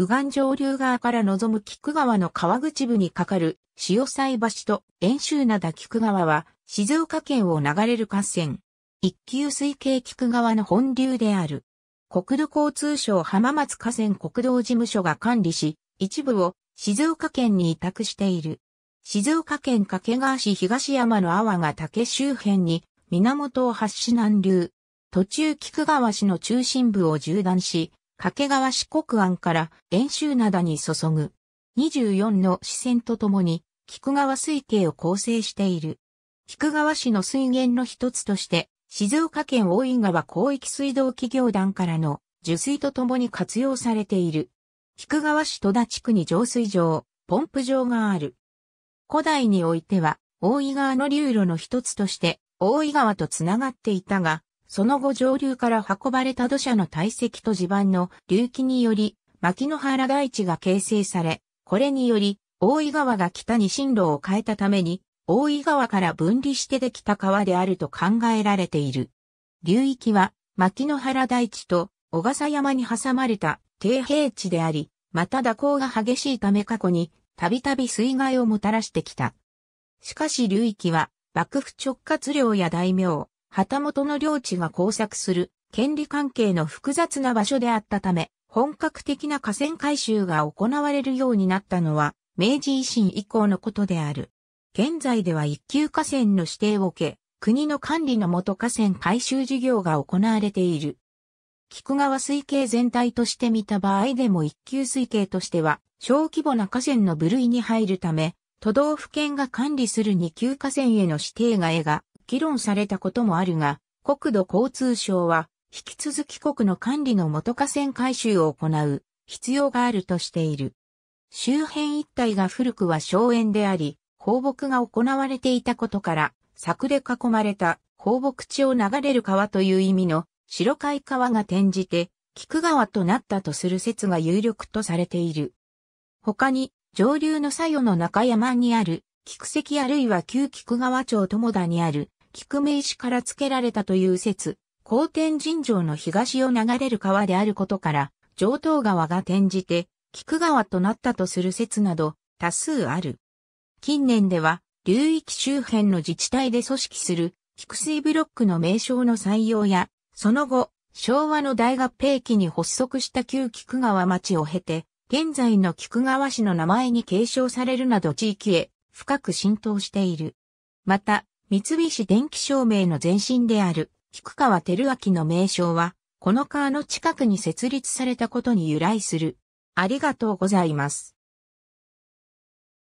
右岸上流側から望む菊川の川口部に架かる潮斎橋と遠州灘菊川は静岡県を流れる河川。一級水系菊川の本流である。国土交通省浜松河川国道事務所が管理し、一部を静岡県に委託している。静岡県掛川市東山の阿波が竹周辺に源を発し南流。途中菊川市の中心部を縦断し、掛川四国湾から遠州灘に注ぐ24の支線とともに菊川水系を構成している。菊川市の水源の一つとして静岡県大井川広域水道企業団からの受水とともに活用されている。菊川市戸田地区に浄水場、ポンプ場がある。古代においては、大井川の流路の一つとして、大井川とつながっていたが、その後上流から運ばれた土砂の堆積と地盤の隆起により、牧野原大地が形成され、これにより、大井川が北に進路を変えたために、大井川から分離してできた川であると考えられている。流域は、牧野原大地と小笠山に挟まれた低平地であり、また蛇行が激しいため過去に、たびたび水害をもたらしてきた。しかし流域は、幕府直轄領や大名、旗本の領地が交錯する権利関係の複雑な場所であったため、本格的な河川改修が行われるようになったのは、明治維新以降のことである。現在では一級河川の指定を受け、国の管理のもと河川改修事業が行われている。菊川水系全体として見た場合でも一級水系としては、小規模な河川の部類に入るため、都道府県が管理する二級河川への指定が得が議論されたこともあるが、国土交通省は、引き続き国の管理の元河川改修を行う必要があるとしている。周辺一帯が古くは荘園であり、放牧が行われていたことから、柵で囲まれた放牧地を流れる川という意味の白海川が転じて、菊川となったとする説が有力とされている。他に、上流の左右の中山にある、菊石あるいは旧菊川町友田にある、菊名詞から付けられたという説、高天神城の東を流れる川であることから、上東川が転じて、菊川となったとする説など、多数ある。近年では、流域周辺の自治体で組織する、菊水ブロックの名称の採用や、その後、昭和の大合併期に発足した旧菊川町を経て、現在の菊川市の名前に継承されるなど地域へ深く浸透している。また、三菱電機照明の前身である、菊川照明の名称は、この川の近くに設立されたことに由来する。ありがとうございます。